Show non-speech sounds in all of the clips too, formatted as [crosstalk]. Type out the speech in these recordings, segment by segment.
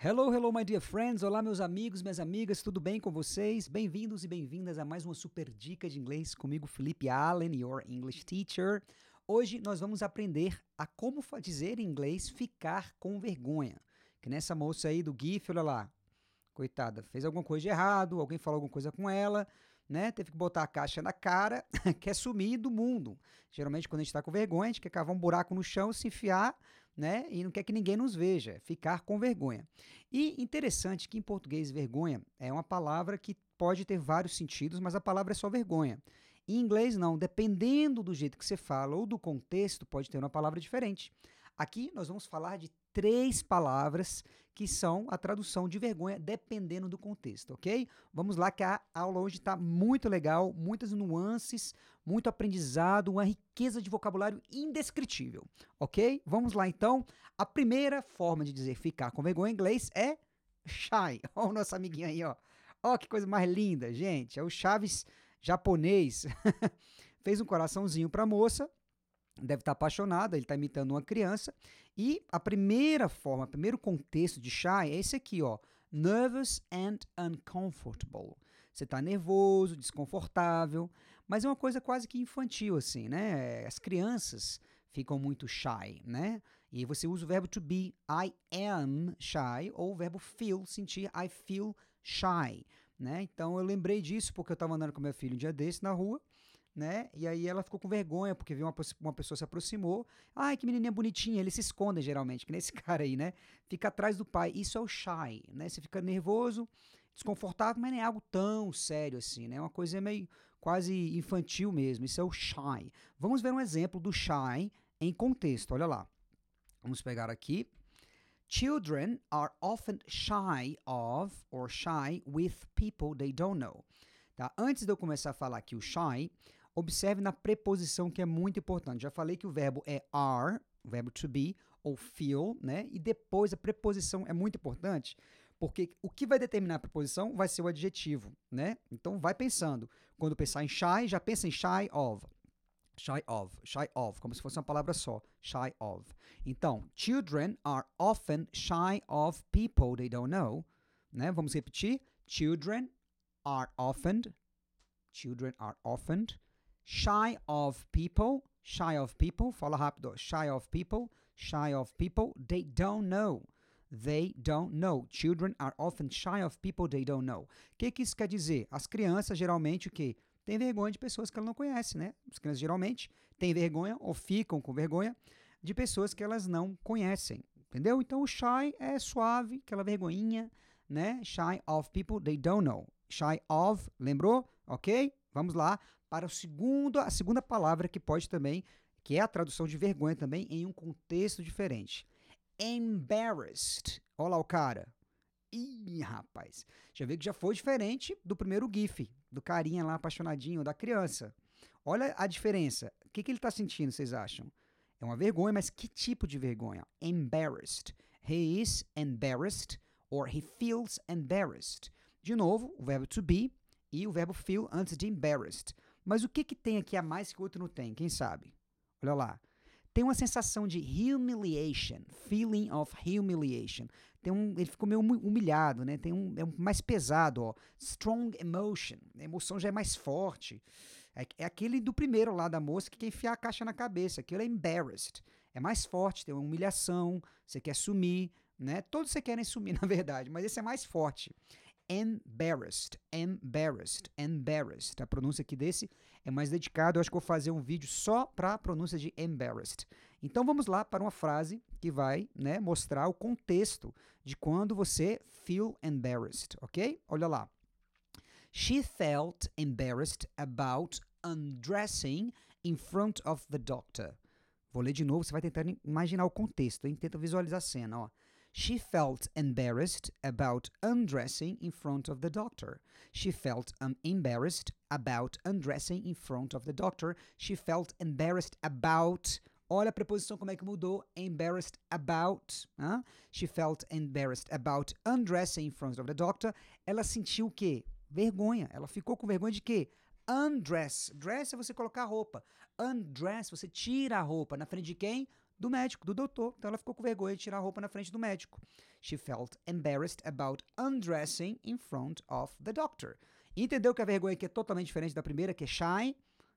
Hello, hello, my dear friends. Olá, meus amigos, minhas amigas, tudo bem com vocês? Bem-vindos e bem-vindas a mais uma super dica de inglês comigo, Felipe Allen, your English teacher. Hoje nós vamos aprender a como dizer em inglês ficar com vergonha. Que nessa moça aí do GIF, olha lá. Coitada, fez alguma coisa de errado, alguém falou alguma coisa com ela, né? Teve que botar a caixa na cara, [laughs] quer é sumir do mundo. Geralmente, quando a gente está com vergonha, a gente quer cavar um buraco no chão, se enfiar, né? E não quer que ninguém nos veja, é ficar com vergonha. E interessante que em português vergonha é uma palavra que pode ter vários sentidos, mas a palavra é só vergonha. Em inglês não, dependendo do jeito que você fala ou do contexto, pode ter uma palavra diferente. Aqui nós vamos falar de três palavras que são a tradução de vergonha dependendo do contexto, ok? Vamos lá que a aula hoje está muito legal, muitas nuances, muito aprendizado, uma riqueza de vocabulário indescritível, ok? Vamos lá então. A primeira forma de dizer ficar com vergonha em inglês é shy. Olha [laughs] o nosso amiguinho aí, ó. Ó que coisa mais linda, gente. É o Chaves japonês. [laughs] Fez um coraçãozinho para a moça deve estar tá apaixonado, ele está imitando uma criança. E a primeira forma, o primeiro contexto de shy é esse aqui, ó. Nervous and uncomfortable. Você está nervoso, desconfortável, mas é uma coisa quase que infantil, assim, né? As crianças ficam muito shy, né? E você usa o verbo to be, I am shy, ou o verbo feel, sentir, I feel shy, né? Então eu lembrei disso porque eu estava andando com meu filho um dia desse na rua né? E aí ela ficou com vergonha, porque viu uma, uma pessoa se aproximou. Ai, que menininha bonitinha. ele se esconde geralmente, que nem esse [laughs] cara aí, né? Fica atrás do pai. Isso é o shy, né? Você fica nervoso, desconfortável, mas nem é algo tão sério assim, né? É uma coisa meio quase infantil mesmo. Isso é o shy. Vamos ver um exemplo do shy em contexto. Olha lá. Vamos pegar aqui. Children are often shy of or shy with people they don't know. Tá? Antes de eu começar a falar aqui o shy, Observe na preposição que é muito importante. Já falei que o verbo é are, o verbo to be, ou feel, né? E depois a preposição é muito importante, porque o que vai determinar a preposição vai ser o adjetivo, né? Então vai pensando. Quando pensar em shy, já pensa em shy of. Shy of, shy of, como se fosse uma palavra só, shy of. Então, children are often shy of people they don't know. Né? Vamos repetir. Children are often, children are often shy of people, shy of people, fala rápido, shy of people, shy of people, they don't know. They don't know. Children are often shy of people they don't know. O que, que isso quer dizer? As crianças geralmente o quê? Tem vergonha de pessoas que elas não conhecem, né? As crianças geralmente têm vergonha ou ficam com vergonha de pessoas que elas não conhecem, entendeu? Então o shy é suave, aquela vergonhinha, né? Shy of people they don't know. Shy of, lembrou? Ok? Vamos lá para o segundo, a segunda palavra que pode também, que é a tradução de vergonha também, em um contexto diferente. Embarrassed. Olha lá o cara. Ih, rapaz. Já vê que já foi diferente do primeiro GIF, do carinha lá apaixonadinho, da criança. Olha a diferença. O que, que ele está sentindo, vocês acham? É uma vergonha, mas que tipo de vergonha? Embarrassed. He is embarrassed or he feels embarrassed. De novo, o verbo to be e o verbo feel antes de embarrassed. Mas o que, que tem aqui a mais que o outro não tem? Quem sabe? Olha lá. Tem uma sensação de humiliation, feeling of humiliation. Tem um, ele ficou meio humilhado, né? Tem um, é um mais pesado, ó. Strong emotion. A emoção já é mais forte. É, é aquele do primeiro lá da moça que quer enfiar a caixa na cabeça. Aquilo é embarrassed. É mais forte, tem uma humilhação, você quer sumir, né? Todos você querem sumir, [laughs] na verdade, mas esse é mais forte embarrassed, embarrassed, embarrassed. A pronúncia aqui desse é mais dedicada, eu acho que vou fazer um vídeo só para a pronúncia de embarrassed. Então vamos lá para uma frase que vai né, mostrar o contexto de quando você feel embarrassed, ok? Olha lá. She felt embarrassed about undressing in front of the doctor. Vou ler de novo, você vai tentar imaginar o contexto, hein? Tenta visualizar a cena, ó. She felt embarrassed about undressing in front of the doctor. She felt um, embarrassed about undressing in front of the doctor. She felt embarrassed about. Olha a preposição como é que mudou. Embarrassed about. Né? She felt embarrassed about undressing in front of the doctor. Ela sentiu o quê? Vergonha. Ela ficou com vergonha de quê? Undress. Dress é você colocar a roupa. Undress, você tira a roupa. Na frente de quem? do médico, do doutor. Então ela ficou com vergonha de tirar a roupa na frente do médico. She felt embarrassed about undressing in front of the doctor. Entendeu que a vergonha aqui é totalmente diferente da primeira, que é shy?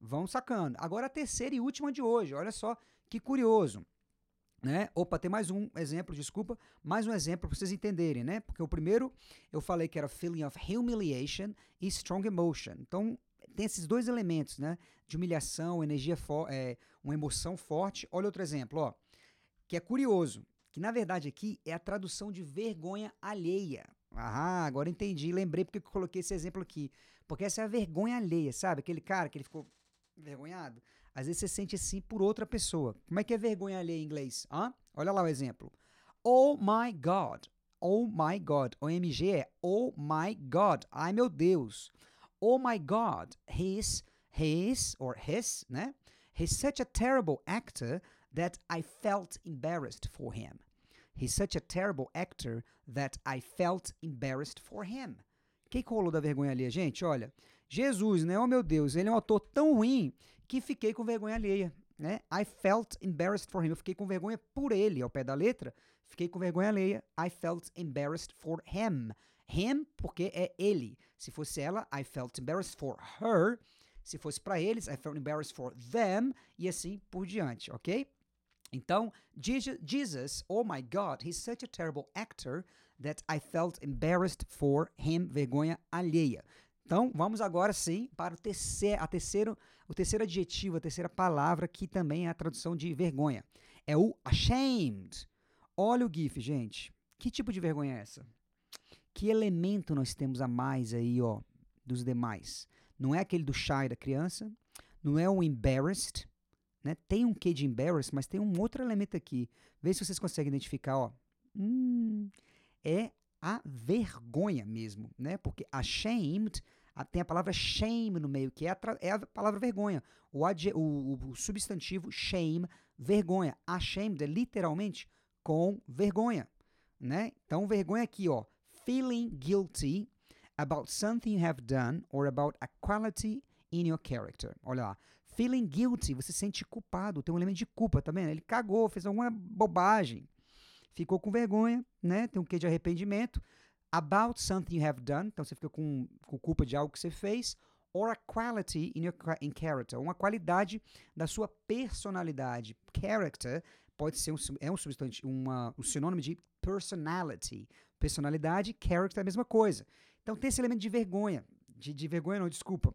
Vão sacando. Agora a terceira e última de hoje. Olha só que curioso. Né? Opa, tem mais um exemplo, desculpa, mais um exemplo para vocês entenderem, né? Porque o primeiro eu falei que era feeling of humiliation e strong emotion. Então, tem esses dois elementos, né? De humilhação, energia é, uma emoção forte. Olha outro exemplo, ó, que é curioso, que na verdade aqui é a tradução de vergonha alheia. Ah, agora entendi, lembrei porque eu coloquei esse exemplo aqui. Porque essa é a vergonha alheia, sabe? Aquele cara que ele ficou envergonhado. Às vezes você sente assim por outra pessoa. Como é que é vergonha alheia em inglês? Hã? Olha lá o exemplo. Oh my God. Oh my God. OMG é Oh my God. Ai meu Deus. Oh my God, his, his or his, né? He's such a terrible actor that I felt embarrassed for him. He's such a terrible actor that I felt embarrassed for him. Quem rolou da vergonha alheia, gente? Olha, Jesus, né? Oh meu Deus, ele é um ator tão ruim que fiquei com vergonha alheia, né? I felt embarrassed for him. Eu fiquei com vergonha por ele, ao pé da letra. Fiquei com vergonha alheia. I felt embarrassed for him. Him, porque é ele. Se fosse ela, I felt embarrassed for her. Se fosse para eles, I felt embarrassed for them. E assim por diante, ok? Então, Jesus, oh my God, he's such a terrible actor that I felt embarrassed for him, vergonha alheia. Então, vamos agora sim para o terceiro, a terceiro, o terceiro adjetivo, a terceira palavra que também é a tradução de vergonha. É o ashamed. Olha o GIF, gente. Que tipo de vergonha é essa? que elemento nós temos a mais aí, ó, dos demais? Não é aquele do shy da criança, não é o embarrassed, né? Tem um quê de embarrassed, mas tem um outro elemento aqui. Vê se vocês conseguem identificar, ó. Hum, é a vergonha mesmo, né? Porque ashamed tem a palavra shame no meio, que é a, é a palavra vergonha. O, o, o, substantivo shame, vergonha. Ashamed é literalmente com vergonha, né? Então, vergonha aqui, ó feeling guilty about something you have done or about a quality in your character. Olha lá. Feeling guilty, você se sente culpado, tem um elemento de culpa, tá vendo? Ele cagou, fez alguma bobagem. Ficou com vergonha, né? Tem um quê de arrependimento. About something you have done, então você fica com, com culpa de algo que você fez. Or a quality in your in character, uma qualidade da sua personalidade. Character pode ser um, é um substantivo, uma, um sinônimo de personality. Personalidade, character é a mesma coisa. Então tem esse elemento de vergonha, de, de vergonha não, desculpa,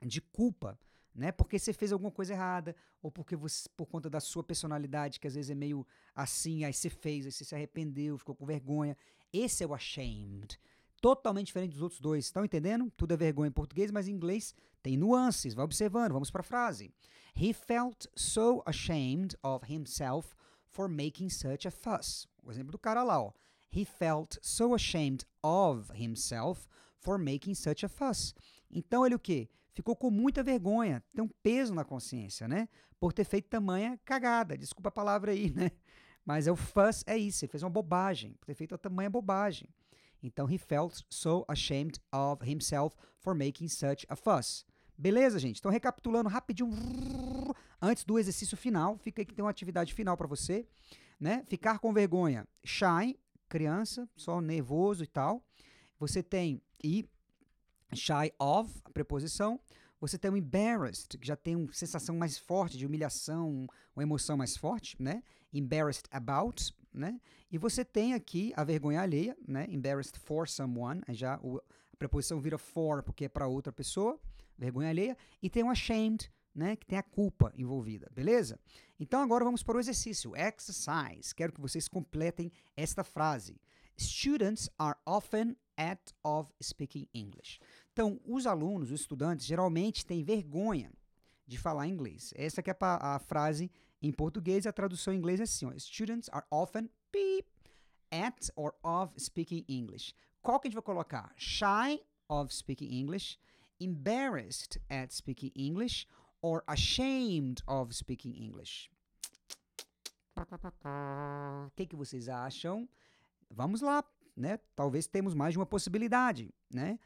de culpa, né? Porque você fez alguma coisa errada, ou porque você, por conta da sua personalidade, que às vezes é meio assim, aí você fez, aí você se arrependeu, ficou com vergonha. Esse é o ashamed. Totalmente diferente dos outros dois. Estão entendendo? Tudo é vergonha em português, mas em inglês tem nuances. Vai observando, vamos para a frase. He felt so ashamed of himself for making such a fuss. O exemplo do cara lá, ó. He felt so ashamed of himself for making such a fuss. Então ele o quê? Ficou com muita vergonha, tem um peso na consciência, né? Por ter feito tamanha cagada. Desculpa a palavra aí, [laughs] né? Mas é o fuss é isso, ele fez uma bobagem, por ter feito a tamanha bobagem. Então he felt so ashamed of himself for making such a fuss. Beleza, gente? Então recapitulando rapidinho antes do exercício final, fica aí que tem uma atividade final para você, né? Ficar com vergonha, shy criança, só nervoso e tal. Você tem e shy of, a preposição. Você tem o embarrassed, que já tem uma sensação mais forte de humilhação, uma emoção mais forte, né? Embarrassed about, né? E você tem aqui a vergonha alheia, né? Embarrassed for someone, já o, a preposição vira for porque é para outra pessoa, vergonha alheia, e tem o ashamed, né, que tem a culpa envolvida, beleza? Então agora vamos para o exercício, exercise. Quero que vocês completem esta frase. Students are often at of speaking English. Então, os alunos, os estudantes, geralmente têm vergonha de falar inglês. Essa que é a, a frase em português, a tradução em inglês é assim, ó, Students are often beep, at or of speaking English. Qual que a gente vai colocar? Shy of speaking English, embarrassed at speaking English or ashamed of speaking English? O que, que vocês acham? Vamos lá, né? Talvez temos mais de uma possibilidade, né?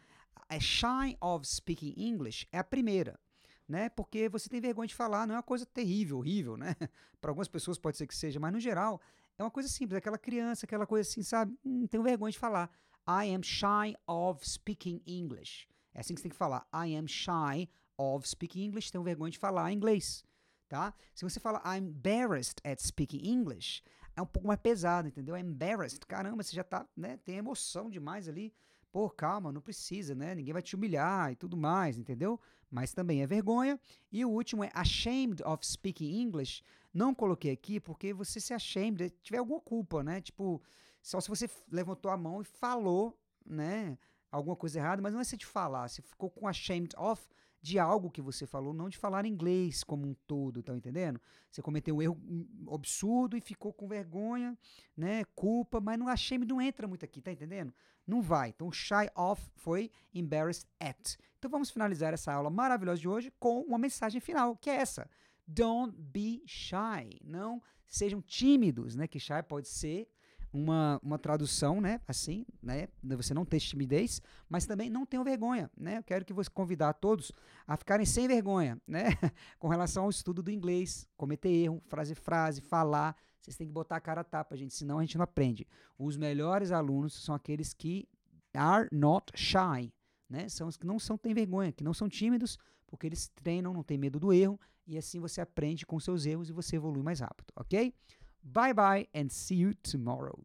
A shy of speaking English é a primeira, né? Porque você tem vergonha de falar, não é uma coisa terrível, horrível, né? [laughs] Para algumas pessoas pode ser que seja, mas no geral é uma coisa simples, aquela criança, aquela coisa assim, sabe? Hum, tenho vergonha de falar. I am shy of speaking English. É assim que você tem que falar. I am shy of speaking English, tenho vergonha de falar inglês, tá? Se você fala I'm embarrassed at speaking English, é um pouco mais pesado, entendeu? I'm embarrassed, caramba, você já tá, né, tem emoção demais ali. Pô, calma, não precisa, né? Ninguém vai te humilhar e tudo mais, entendeu? Mas também é vergonha. E o último é ashamed of speaking English. Não coloquei aqui porque você se ashamed, tiver alguma culpa, né? Tipo, só se você levantou a mão e falou, né? alguma coisa errada, mas não é se te falar, se ficou com ashamed of, de algo que você falou, não de falar inglês como um todo, tá entendendo? Você cometeu um erro hum, absurdo e ficou com vergonha, né? Culpa, mas não, a shame não entra muito aqui, tá entendendo? Não vai. Então, shy off foi embarrassed at. Então, vamos finalizar essa aula maravilhosa de hoje com uma mensagem final, que é essa. Don't be shy. Não sejam tímidos, né? Que shy pode ser uma, uma tradução, né? Assim, né, né? Você não ter timidez, mas também não tenha vergonha, né? Eu quero que você convidar a todos a ficarem sem vergonha, né? [laughs] Com relação ao estudo do inglês, cometer erro, frase frase, falar. Vocês têm que botar a cara a tapa, gente, senão a gente não aprende. Os melhores alunos são aqueles que are not shy, né? São os que não são têm vergonha, que não são tímidos, porque eles treinam, não têm medo do erro, e assim você aprende com seus erros e você evolui mais rápido, ok? Bye bye and see you tomorrow.